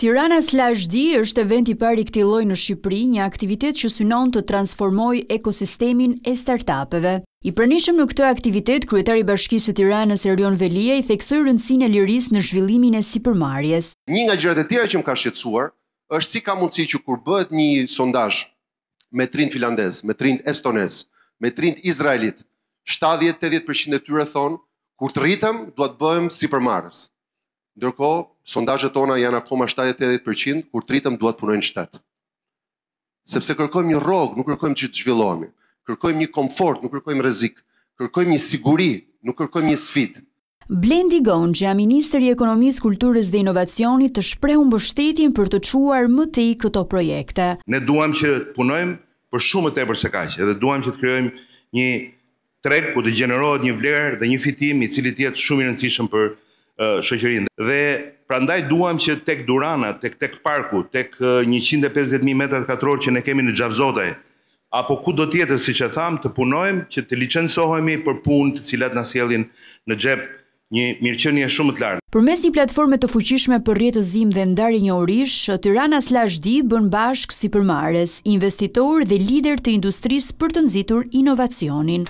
Tirana slash di është event i pari këti loj në Shqipëri, një aktivitet që synon të transformoj ekosistemin e startupeve. I pranishëm në këtë aktivitet, kryetari bashkisë të Tiranës Erion Velia i theksoj rëndësin e liris në zhvillimin e si përmarjes. Një nga gjërët e tjera që më ka shqetsuar, është si ka mundësi që kur bëhet një sondash me trind filandes, me trind estones, me trind izraelit, 70-80% e tyre thonë, kur të rritëm, duhet bëhem si përmarës. Ndërko, sondajët tona janë akoma 70-80%, kur të rritëm duhet punojnë shtetë. Sepse kërkojmë një rogë, nuk kërkojmë që të zhvillohemi. Kërkojmë një komfort, nuk kërkojmë rezikë. Kërkojmë një siguri, nuk kërkojmë një sfitë. Blendi Gonë, gja Ministrë i Ekonomisë, Kulturës dhe Inovacionit, të shprehun bështetin për të quar më të i këto projekte. Ne duham që të punojmë për shumë të e përse kaxë, edhe duham që të kryojmë një treg ku të gjenerojt një vlerë dhe një fitim i cili tjetë shumë i rëndësishëm për shoqërinë. Dhe prandaj duam që tek Durana, tek tek parku, tek 150.000 metra katror që ne kemi në Xhavzote, apo ku do tjetër siç e tham, të punojmë që të licencohemi për punë të cilat na sjellin në xhep një mirëqenje shumë të lartë. Përmes një platforme të fuqishme për rrjetëzim dhe ndarje njohurish, Tirana Slash D bën bashkë si mares, investitor dhe lider të industrisë për të nxitur inovacionin.